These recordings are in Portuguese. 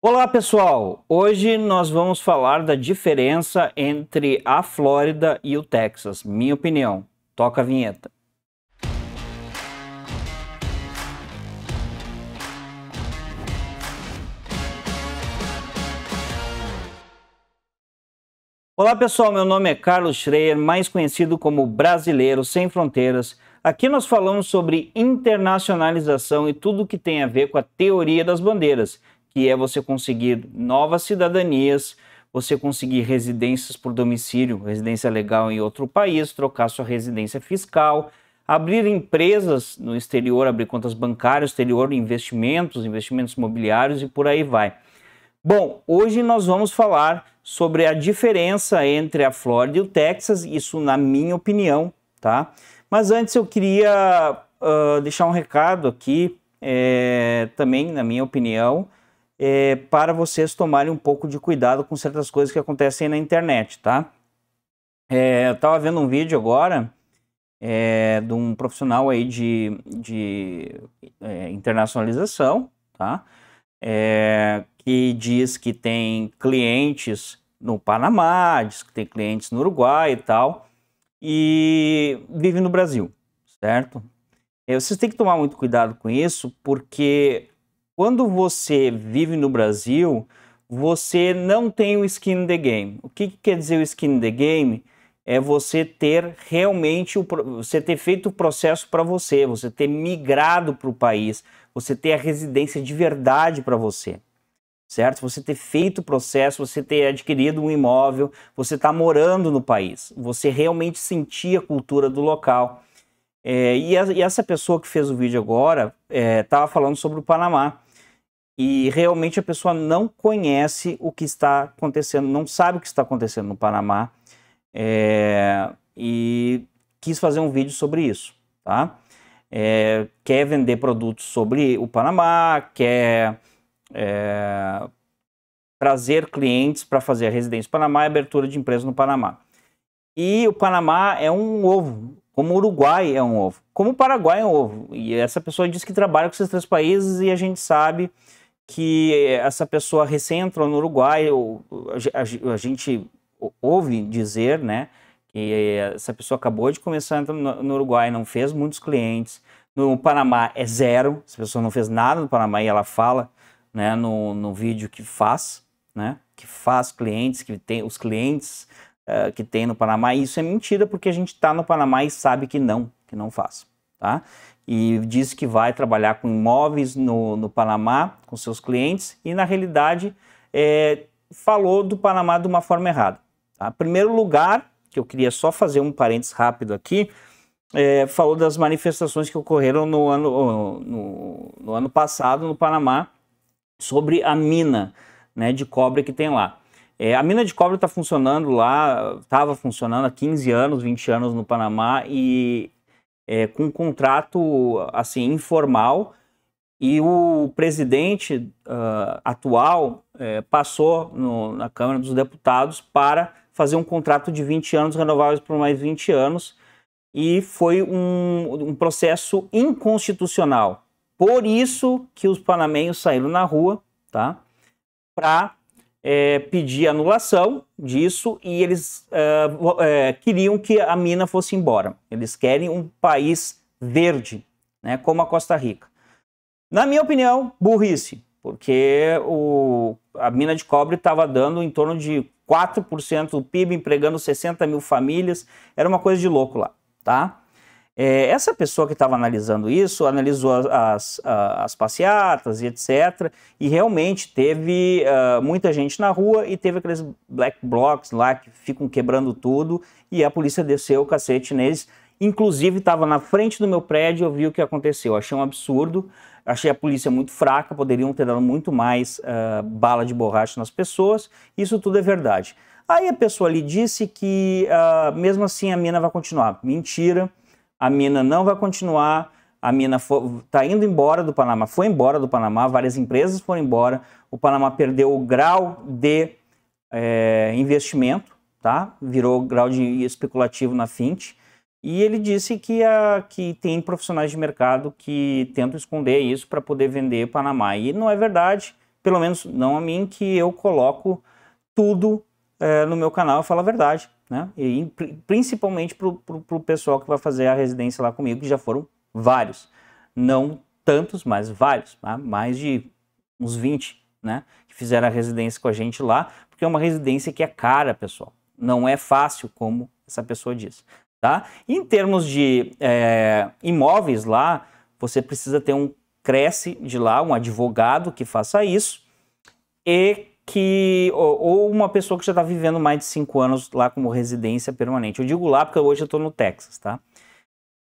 Olá pessoal, hoje nós vamos falar da diferença entre a Flórida e o Texas, minha opinião. Toca a vinheta. Olá pessoal, meu nome é Carlos Schreier, mais conhecido como Brasileiro Sem Fronteiras. Aqui nós falamos sobre internacionalização e tudo que tem a ver com a teoria das bandeiras que é você conseguir novas cidadanias, você conseguir residências por domicílio, residência legal em outro país, trocar sua residência fiscal, abrir empresas no exterior, abrir contas bancárias, exterior, investimentos, investimentos imobiliários e por aí vai. Bom, hoje nós vamos falar sobre a diferença entre a Flórida e o Texas, isso na minha opinião, tá? Mas antes eu queria uh, deixar um recado aqui, é, também na minha opinião, é, para vocês tomarem um pouco de cuidado com certas coisas que acontecem na internet, tá? É, eu estava vendo um vídeo agora é, de um profissional aí de, de é, internacionalização, tá? É, que diz que tem clientes no Panamá, diz que tem clientes no Uruguai e tal, e vive no Brasil, certo? É, vocês têm que tomar muito cuidado com isso, porque quando você vive no Brasil, você não tem o skin in the game. O que, que quer dizer o skin in the game? É você ter realmente, o, você ter feito o processo para você, você ter migrado para o país, você ter a residência de verdade para você certo? Você ter feito o processo, você ter adquirido um imóvel, você estar tá morando no país, você realmente sentir a cultura do local. É, e, a, e, essa pessoa que fez o vídeo agora estava é, falando sobre o Panamá e realmente a pessoa não conhece o que está acontecendo, não sabe o que está acontecendo no Panamá é, e quis fazer um vídeo sobre isso, tá? É, quer vender produtos sobre o Panamá, quer é, trazer clientes para fazer a residência Panamá e abertura de empresa no Panamá. E o Panamá é um ovo, como o Uruguai é um ovo, como o Paraguai é um ovo. E essa pessoa diz que trabalha com esses três países e a gente sabe que essa pessoa recém entrou no Uruguai, ou, a, a, a, gente ouve dizer, né, que essa pessoa acabou de começar no, no Uruguai, não fez muitos clientes, no Panamá é zero, essa pessoa não fez nada no Panamá e ela fala, né, no, no vídeo que faz, né, que faz clientes, que tem os clientes uh, que tem no Panamá, e isso é mentira porque a gente está no Panamá e sabe que não, que não faz, tá? e diz que vai trabalhar com imóveis no, no Panamá, com seus clientes, e na realidade é, falou do Panamá de uma forma errada. Tá? Primeiro lugar, que eu queria só fazer um parênteses rápido aqui, é, falou das manifestações que ocorreram no ano, no, no ano passado no Panamá sobre a mina né, de cobre que tem lá. É, a mina de cobre está funcionando lá, estava funcionando há 15 anos, 20 anos no Panamá e é, com um contrato assim informal e o presidente uh, atual é, passou no, na Câmara dos Deputados para fazer um contrato de 20 anos, renováveis por mais 20 anos, e foi um, um processo inconstitucional. Por isso que os panamenhos saíram na rua, tá? Para é, pedir anulação disso e eles é, é, queriam que a mina fosse embora. Eles querem um país verde, né, como a Costa Rica. Na minha opinião, burrice, porque o, a mina de cobre estava dando em torno de 4% do PIB, empregando 60 mil famílias, era uma coisa de louco lá, tá? É, essa pessoa que estava analisando isso analisou as, as, as, passeatas e etc. E realmente teve uh, muita gente na rua e teve aqueles black blocs lá que ficam quebrando tudo. E a polícia desceu o cacete neles. Inclusive, estava na frente do meu prédio, eu vi o que aconteceu. Achei um absurdo, achei a polícia muito fraca, poderiam ter dado muito mais uh, bala de borracha nas pessoas. Isso tudo é verdade. Aí a pessoa ali disse que, uh, mesmo assim, a mina vai continuar. Mentira a mina não vai continuar, a mina está indo embora do Panamá, foi embora do Panamá, várias empresas foram embora, o Panamá perdeu o grau de é, investimento, tá? virou grau de especulativo na Fint, e ele disse que, a, que tem profissionais de mercado que tentam esconder isso para poder vender o Panamá. E não é verdade, pelo menos não a mim, que eu coloco tudo é, no meu canal e falo a verdade né? E principalmente para o pessoal que vai fazer a residência lá comigo, que já foram vários. Não tantos, mas vários, tá? mais de uns 20, né? Que fizeram a residência com a gente lá, porque é uma residência que é cara, pessoal. Não é fácil, como essa pessoa diz. Tá? Em termos de é, imóveis lá, você precisa ter um cresce de lá, um advogado que faça isso, e que ou, uma pessoa que já está vivendo mais de cinco anos lá como residência permanente. Eu digo lá porque hoje eu estou no Texas, tá?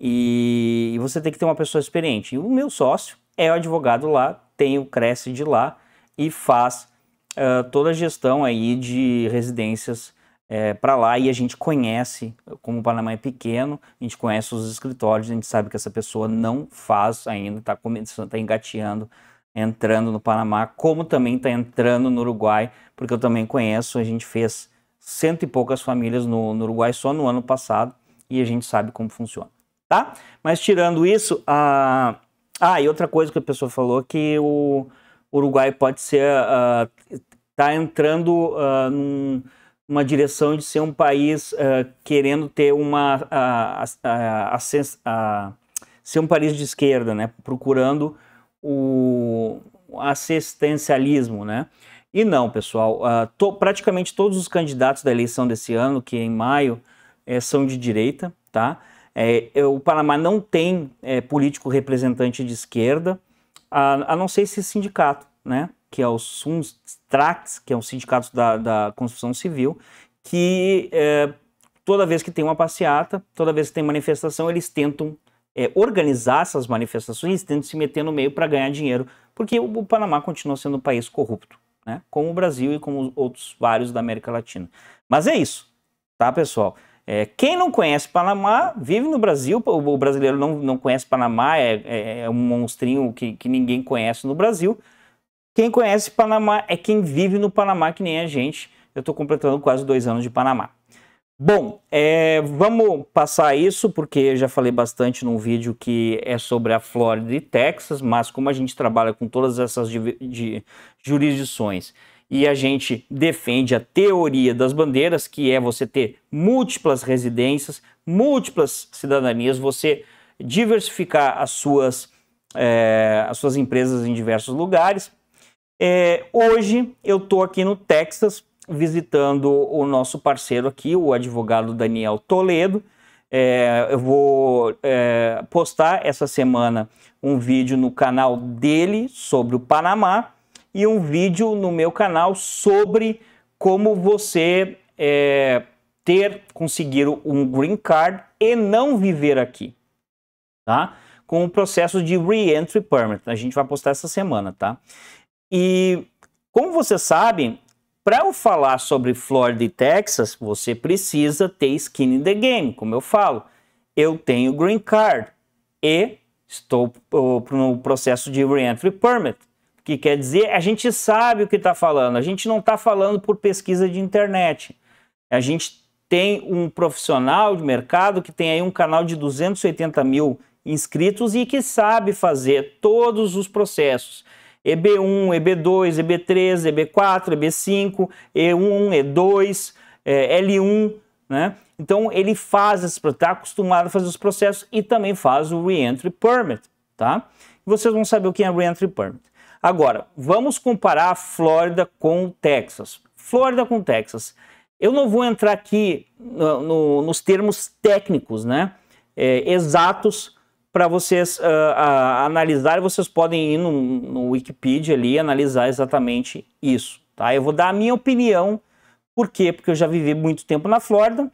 E, e você tem que ter uma pessoa experiente. E o meu sócio é o advogado lá, tem o Cresce de lá e faz uh, toda a gestão aí de residências é, para lá e a gente conhece, como o Panamá é pequeno, a gente conhece os escritórios, a gente sabe que essa pessoa não faz ainda, está está engateando entrando no Panamá, como também está entrando no Uruguai, porque eu também conheço, a gente fez cento e poucas famílias no, no Uruguai só no ano passado e a gente sabe como funciona, tá? Mas tirando isso, a... ah, e outra coisa que a pessoa falou que o Uruguai pode ser, uh, tá entrando uh, num uma direção de ser um país uh, querendo ter uma uh, uh, ser um país de esquerda, né? Procurando o assistencialismo, né? E não, pessoal, uh, to, praticamente todos os candidatos da eleição desse ano, que é em maio, é, são de direita, tá? É, o Panamá não tem político representante de esquerda, a, a, não ser esse sindicato, né? Que é o Sunstrax, que é um sindicato da, da construção civil, que toda vez que tem uma passeata, toda vez que tem manifestação, eles tentam é, organizar essas manifestações, tendo se meter no meio para ganhar dinheiro, porque o, o Panamá continua sendo um país corrupto, né? como o Brasil e como outros vários da América Latina. Mas é isso, tá, pessoal? É, quem não conhece Panamá vive no Brasil, o brasileiro não, não conhece Panamá, é, é, é um monstrinho que, que ninguém conhece no Brasil. Quem conhece Panamá é quem vive no Panamá, que nem a gente. Eu estou completando quase dois anos de Panamá. Bom, é, vamos passar isso porque eu já falei bastante num vídeo que é sobre a Flórida e Texas, mas como a gente trabalha com todas essas de, de, jurisdições e a gente defende a teoria das bandeiras, que é você ter múltiplas residências, múltiplas cidadanias, você diversificar as suas, é, as suas empresas em diversos lugares. É, hoje eu estou aqui no Texas visitando o nosso parceiro aqui, o advogado Daniel Toledo. É, eu vou é, postar essa semana um vídeo no canal dele sobre o Panamá e um vídeo no meu canal sobre como você é, ter conseguido um green card e não viver aqui, tá? Com o processo de re-entry permit, a gente vai postar essa semana, tá? E como vocês sabem para eu falar sobre Florida e Texas, você precisa ter skin in the game, como eu falo. Eu tenho green card e estou no processo de reentry permit, que quer dizer a gente sabe o que está falando, a gente não está falando por pesquisa de internet. A gente tem um profissional de mercado que tem aí um canal de 280 mil inscritos e que sabe fazer todos os processos. EB1, EB2, EB3, EB4, EB5, E1, E2, é, L1, né? Então ele faz, está acostumado a fazer os processos e também faz o Reentry Permit, tá? Vocês vão saber o que é Reentry Permit. Agora, vamos comparar a Flórida com o Texas. Flórida com Texas. Eu não vou entrar aqui no, no, nos termos técnicos, né? É, exatos para vocês uh, uh, analisar, vocês podem ir no, no Wikipedia ali e analisar exatamente isso, tá? Eu vou dar a minha opinião, por quê? Porque eu já vivi muito tempo na Flórida,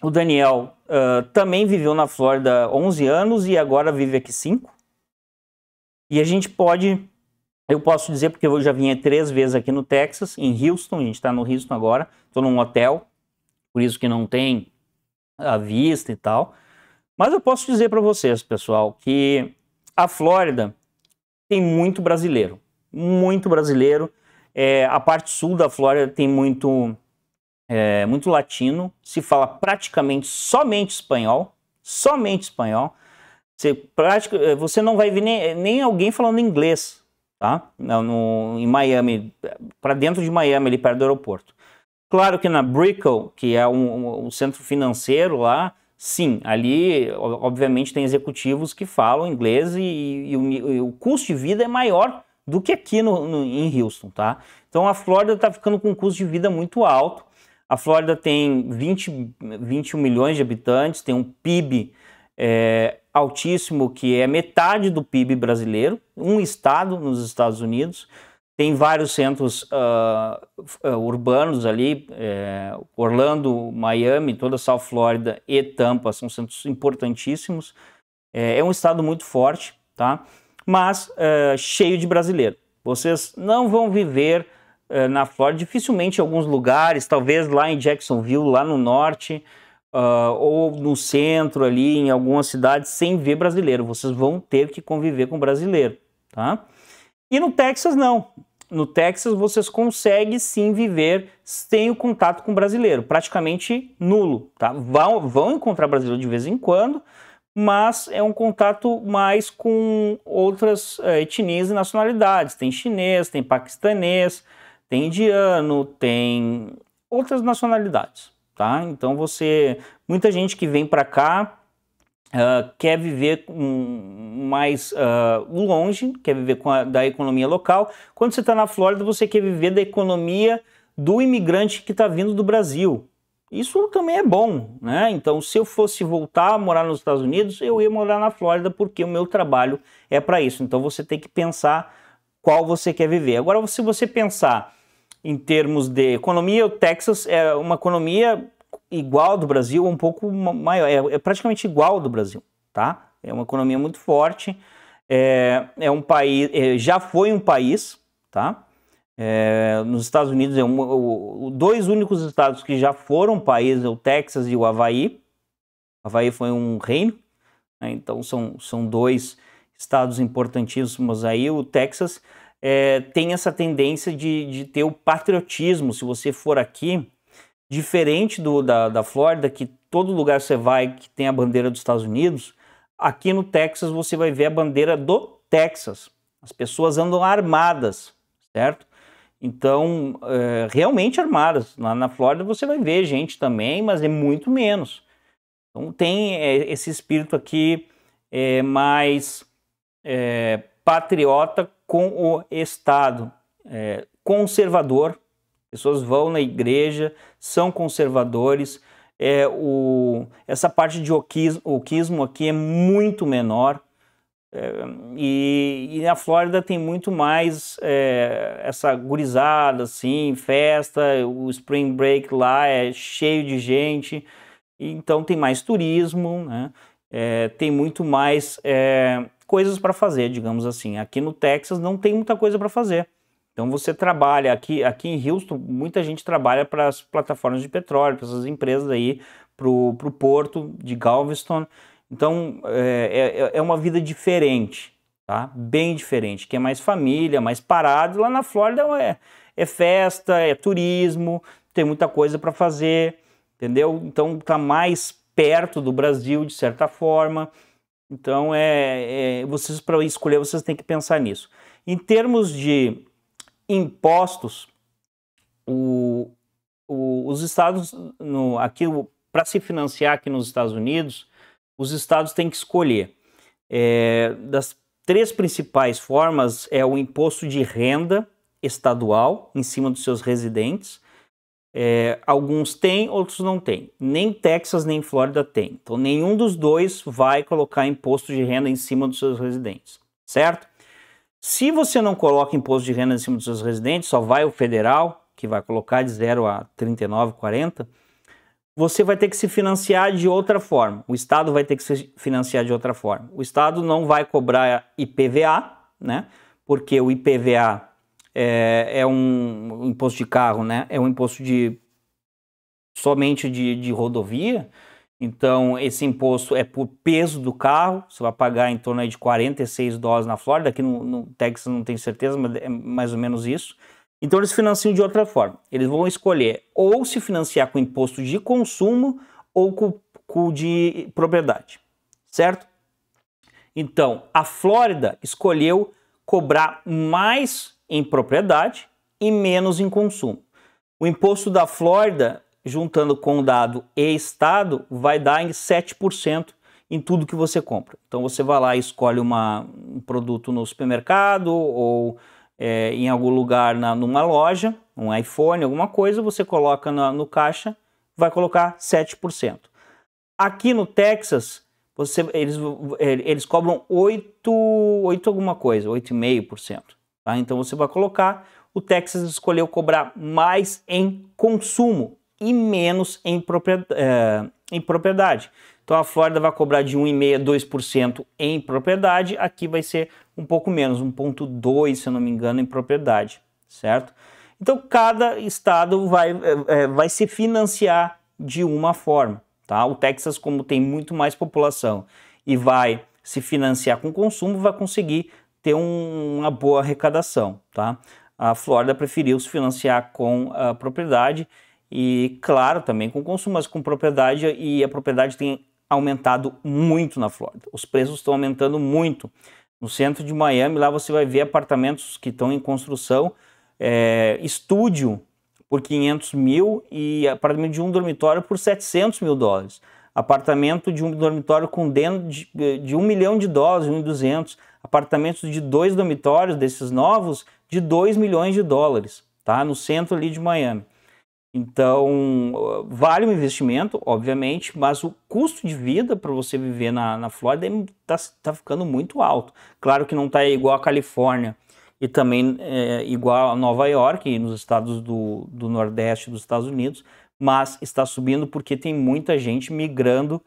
o Daniel uh, também viveu na Flórida 11 anos e agora vive aqui 5. E a gente pode, eu posso dizer, porque eu já vim três vezes aqui no Texas, em Houston, a gente está no Houston agora, estou num hotel, por isso que não tem a ah, vista e tal, mas eu posso dizer para vocês, pessoal, que a Flórida tem muito brasileiro, muito brasileiro. É, a parte sul da Flórida tem muito, é, muito latino. Se fala praticamente somente espanhol, somente espanhol. Você, pratica, é, você não vai ver nem, nem alguém falando inglês, tá? No, em Miami, para dentro de Miami, ali perto do aeroporto. Claro que na Brickell, que é um, um centro financeiro lá, Sim, ali obviamente tem executivos que falam inglês e, e, o, e o, custo de vida é maior do que aqui no, no, em Houston, tá? Então a Flórida está ficando com um custo de vida muito alto. A Flórida tem 20, 21 milhões de habitantes, tem um PIB é, altíssimo, que é metade do PIB brasileiro, um estado nos Estados Unidos. Tem vários centros uh, urbanos ali, é, Orlando, Miami, toda a South Florida e Tampa são centros importantíssimos. É, é um estado muito forte, tá? Mas uh, cheio de brasileiro. Vocês não vão viver uh, na Flórida, dificilmente em alguns lugares, talvez lá em Jacksonville, lá no norte, Uh, ou no centro ali, em algumas cidades, sem ver brasileiro. Vocês vão ter que conviver com brasileiro, tá? E no Texas, não. No Texas, vocês conseguem sim viver sem o contato com o brasileiro, praticamente nulo. Tá? Vão, vão encontrar brasileiro de vez em quando, mas é um contato mais com outras uh, etnias e nacionalidades. Tem chinês, tem paquistanês, tem indiano, tem outras nacionalidades, tá? Então você, muita gente que vem para cá Uh, quer viver mais uh, longe, quer viver a, da economia local. Quando você está na Flórida, você quer viver da economia do imigrante que está vindo do Brasil. Isso também é bom, né? Então, se eu fosse voltar a morar nos Estados Unidos, eu ia morar na Flórida porque o meu trabalho é para isso. Então, você tem que pensar qual você quer viver. Agora, se você pensar em termos de economia, o Texas é uma economia igual do Brasil, um pouco maior, é, é praticamente igual do Brasil, tá? É uma economia muito forte, é, é um país, é, já foi um país, tá? É, nos Estados Unidos, é um, o, dois únicos estados que já foram países, é o Texas e o Havaí. Havaí foi um reino, né? então são, são dois estados importantíssimos aí. O Texas é, tem essa tendência de, de ter o patriotismo. Se você for aqui, Diferente do, da, da Flórida, que todo lugar você vai que tem a bandeira dos Estados Unidos, aqui no Texas você vai ver a bandeira do Texas. As pessoas andam armadas, certo? Então, é, realmente armadas. Lá na Flórida você vai ver gente também, mas é muito menos. Então, tem é, esse espírito aqui é, mais é, patriota com o Estado, é, conservador pessoas vão na igreja, são conservadores. É, o, essa parte de oquismo aqui é muito menor. É, e, e na Flórida tem muito mais é, essa gurizada, assim, festa, o spring break lá é cheio de gente, então tem mais turismo, né? É, tem muito mais é, coisas para fazer, digamos assim. Aqui no Texas não tem muita coisa para fazer. Então você trabalha aqui, aqui em Houston, muita gente trabalha para as plataformas de petróleo, para essas empresas aí, para o porto de Galveston. Então é, é, é, é, uma vida diferente, tá? Bem diferente, que é mais família, mais parado. Lá na Flórida é, é festa, é turismo, tem muita coisa para fazer, entendeu? Então tá mais perto do Brasil de certa forma. Então é, é vocês para escolher vocês têm que pensar nisso. Em termos de impostos, o, o, os estados, no, aqui para se financiar aqui nos Estados Unidos, os estados têm que escolher. É, das três principais formas é o imposto de renda estadual em cima dos seus residentes. É, alguns têm, outros não têm. Nem Texas nem Flórida tem. Então nenhum dos dois vai colocar imposto de renda em cima dos seus residentes, certo? Se você não coloca imposto de renda em cima dos seus residentes, só vai o federal, que vai colocar de 0 a 39,40, você vai ter que se financiar de outra forma. O Estado vai ter que se financiar de outra forma. O Estado não vai cobrar IPVA, né? Porque o IPVA é, é um, um imposto de carro, né? É um imposto de somente de, de rodovia. Então, esse imposto é por peso do carro, você vai pagar em torno de 46 dólares na Flórida, aqui no, no Texas não tenho certeza, mas é mais ou menos isso. Então, eles financiam de outra forma. Eles vão escolher ou se financiar com imposto de consumo ou com, com de propriedade, certo? Então, a Flórida escolheu cobrar mais em propriedade e menos em consumo. O imposto da Flórida juntando com dado e estado, vai dar em 7% em tudo que você compra. Então você vai lá e escolhe uma, um produto no supermercado ou é, em algum lugar na, numa loja, um iPhone, alguma coisa, você coloca na, no caixa, vai colocar 7%. Aqui no Texas, você, eles, é, eles cobram 8, 8 alguma coisa, 8,5%. Tá? Então você vai colocar, o Texas escolheu cobrar mais em consumo, e menos em propriedade. É, em propriedade. Então a Flórida vai cobrar de 1,5% a 2% em propriedade, aqui vai ser um pouco menos, 1,2% se eu não me engano, em propriedade, certo? Então cada estado vai, é, é, vai se financiar de uma forma, tá? O Texas, como tem muito mais população e vai se financiar com consumo, vai conseguir ter um, uma boa arrecadação, tá? A Flórida preferiu se financiar com a ah, propriedade e claro, também com consumo, mas com propriedade e a propriedade tem aumentado muito na Flórida. Os preços estão aumentando muito. No centro de Miami, lá você vai ver apartamentos que estão em construção, é, estúdio por 500 mil e apartamento de um dormitório por 700 mil dólares. Apartamento de um dormitório com dentro de, de 1 milhão de dólares, 1.200. Apartamentos de dois dormitórios desses novos de 2 milhões de dólares, tá? No centro ali de Miami. Então, vale o investimento, obviamente, mas o custo de vida para você viver na, na Flórida está é tá ficando muito alto. Claro que não está igual à Califórnia e também é, igual a Nova York, nos estados do, do Nordeste dos Estados Unidos, mas está subindo porque tem muita gente migrando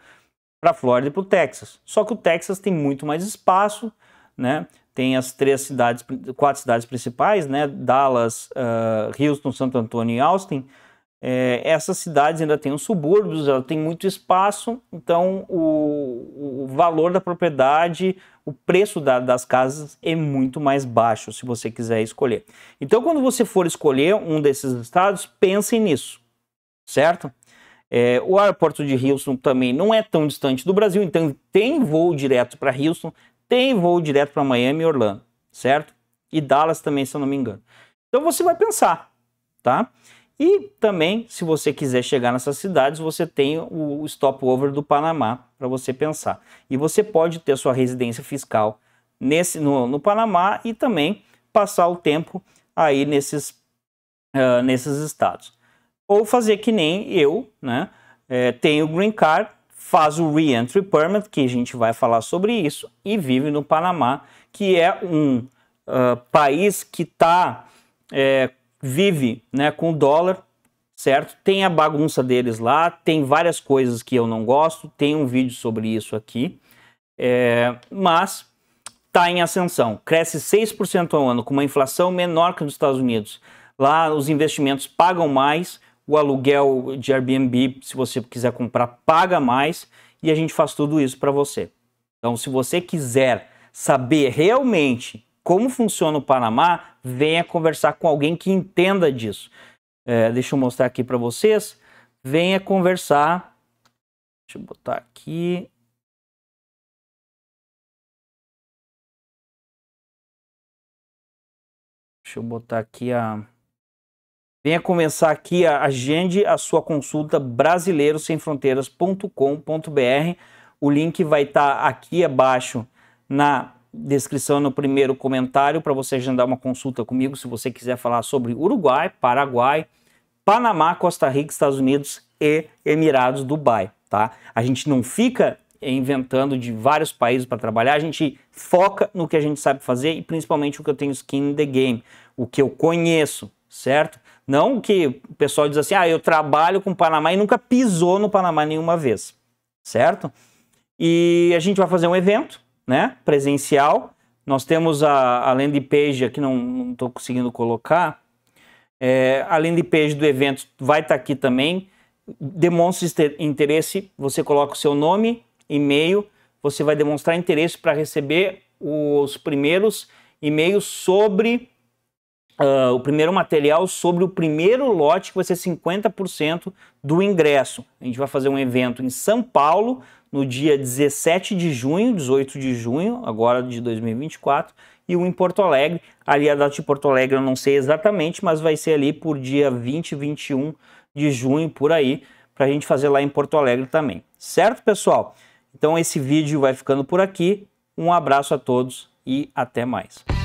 para a Flórida e para o Texas. Só que o Texas tem muito mais espaço, né? tem as três cidades, quatro cidades principais, né? Dallas, uh, Houston, Santo Antônio e Austin é, essas cidades ainda têm os subúrbios, ela tem muito espaço, então o, o valor da propriedade, o preço da, das casas é muito mais baixo se você quiser escolher. Então, quando você for escolher um desses estados, pense nisso, certo? É, o aeroporto de Houston também não é tão distante do Brasil, então tem voo direto para Houston, tem voo direto para Miami e Orlando, certo? E Dallas também, se eu não me engano. Então você vai pensar, tá? E também, se você quiser chegar nessas cidades, você tem o stopover do Panamá para você pensar. E você pode ter sua residência fiscal nesse no, no Panamá e também passar o tempo aí nesses, uh, nesses estados. Ou fazer que nem eu, né? É, tem o Green Card, faz o reentry Permit, que a gente vai falar sobre isso, e vive no Panamá, que é um uh, país que está é, vive né, com dólar, certo? Tem a bagunça deles lá, tem várias coisas que eu não gosto, tem um vídeo sobre isso aqui, é, mas está em ascensão. Cresce 6% ao ano, com uma inflação menor que nos Estados Unidos. Lá os investimentos pagam mais, o aluguel de Airbnb, se você quiser comprar, paga mais e a gente faz tudo isso para você. Então, se você quiser saber realmente como funciona o Panamá, venha conversar com alguém que entenda disso. É, deixa eu mostrar aqui para vocês. Venha conversar. Deixa eu botar aqui. Deixa eu botar aqui a. Venha começar aqui, a, agende a sua consulta brasileirosemfronteiras.com.br. O link vai estar tá aqui abaixo na descrição no primeiro comentário para você agendar uma consulta comigo se você quiser falar sobre Uruguai, Paraguai, Panamá, Costa Rica, Estados Unidos e Emirados Dubai, tá? A gente não fica inventando de vários países para trabalhar, a gente foca no que a gente sabe fazer e principalmente o que eu tenho skin in the game, o que eu conheço, certo? Não que o pessoal diz assim, ah, eu trabalho com o Panamá e nunca pisou no Panamá nenhuma vez, certo? E a gente vai fazer um evento, né? Presencial. Nós temos a, a landing page aqui, não estou conseguindo colocar. É, a landing page do evento vai estar tá aqui também. Demonstre interesse, você coloca o seu nome, e-mail, você vai demonstrar interesse para receber os primeiros e-mails sobre uh, o primeiro material sobre o primeiro lote, que vai ser 50% do ingresso. A gente vai fazer um evento em São Paulo no dia 17 de junho, 18 de junho, agora de 2024, e um em Porto Alegre. Ali a data de Porto Alegre eu não sei exatamente, mas vai ser ali por dia 20, 21 de junho, por aí, para a gente fazer lá em Porto Alegre também. Certo, pessoal? Então esse vídeo vai ficando por aqui. Um abraço a todos e até mais.